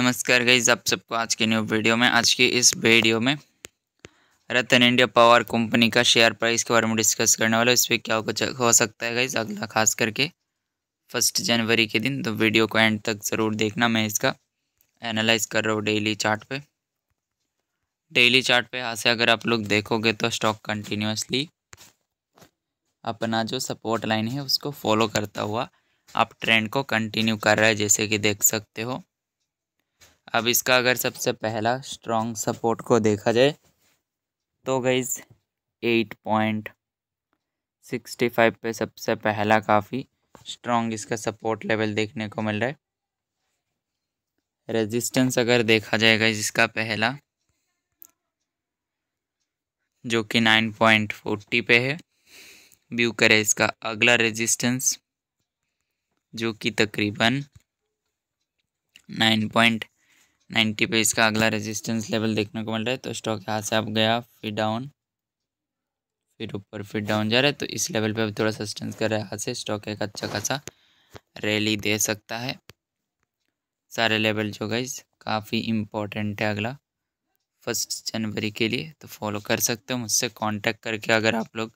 नमस्कार गईज आप सबको आज के न्यू वीडियो में आज की इस वीडियो में रतन इंडिया पावर कंपनी का शेयर प्राइस के बारे में डिस्कस करने वाला इस पर क्या हो सकता है गईज अगला खास करके फर्स्ट जनवरी के दिन तो वीडियो को एंड तक ज़रूर देखना मैं इसका एनालाइज कर रहा हूँ डेली चार्ट पे डेली चार्ट पे यहाँ से अगर आप लोग देखोगे तो स्टॉक कंटिन्यूसली अपना जो सपोर्ट लाइन है उसको फॉलो करता हुआ आप ट्रेंड को कंटिन्यू कर रहा है जैसे कि देख सकते हो अब इसका अगर सबसे पहला स्ट्रॉन्ग सपोर्ट को देखा जाए तो गईज एट पॉइंट सिक्सटी फाइव पे सबसे पहला काफ़ी स्ट्रॉन्ग इसका सपोर्ट लेवल देखने को मिल रहा है रेजिस्टेंस अगर देखा जाएगा इसका पहला जो कि नाइन पॉइंट फोर्टी पे है व्यू करें इसका अगला रेजिस्टेंस जो कि तकरीबन नाइन पॉइंट नाइन्टी पे इसका अगला रेजिस्टेंस लेवल देखने को मिल रहा है तो स्टॉक यहाँ से आप गया फिर डाउन फिर ऊपर फिर डाउन जा रहा है तो इस लेवल पे थोड़ा सस्टेंस कर रहा है यहाँ से स्टॉक एक अच्छा खासा रैली दे सकता है सारे लेवल जो गई काफ़ी इम्पोर्टेंट है अगला फर्स्ट जनवरी के लिए तो फॉलो कर सकते हो मुझसे कॉन्टैक्ट करके अगर आप लोग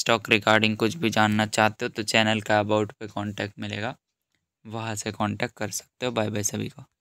स्टॉक रिगार्डिंग कुछ भी जानना चाहते हो तो चैनल का अबाउट पर कॉन्टैक्ट मिलेगा वहाँ से कॉन्टैक्ट कर सकते हो बाय बाय सभी को